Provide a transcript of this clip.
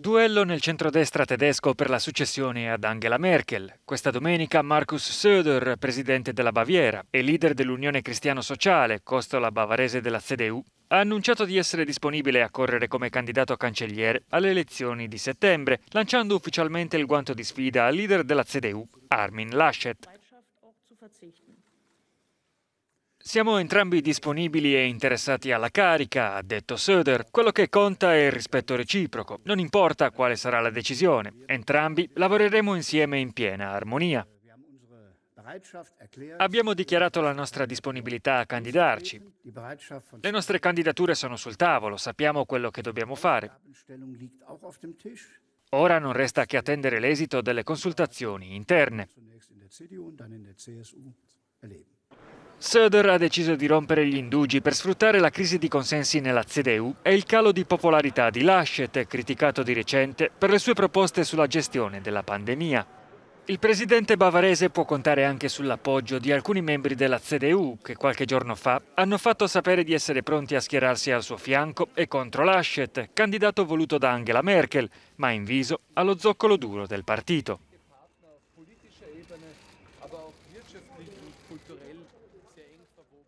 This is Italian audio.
Duello nel centrodestra tedesco per la successione ad Angela Merkel. Questa domenica Markus Söder, presidente della Baviera e leader dell'Unione Cristiano-Sociale, costola bavarese della CDU, ha annunciato di essere disponibile a correre come candidato a cancelliere alle elezioni di settembre, lanciando ufficialmente il guanto di sfida al leader della CDU, Armin Laschet. Siamo entrambi disponibili e interessati alla carica, ha detto Söder. Quello che conta è il rispetto reciproco, non importa quale sarà la decisione. Entrambi lavoreremo insieme in piena armonia. Abbiamo dichiarato la nostra disponibilità a candidarci. Le nostre candidature sono sul tavolo, sappiamo quello che dobbiamo fare. Ora non resta che attendere l'esito delle consultazioni interne. Söder ha deciso di rompere gli indugi per sfruttare la crisi di consensi nella CDU e il calo di popolarità di Laschet, criticato di recente per le sue proposte sulla gestione della pandemia. Il presidente bavarese può contare anche sull'appoggio di alcuni membri della CDU che qualche giorno fa hanno fatto sapere di essere pronti a schierarsi al suo fianco e contro Laschet, candidato voluto da Angela Merkel, ma inviso allo zoccolo duro del partito. politischer Ebene, aber auch wirtschaftlich und kulturell sehr eng verwoben.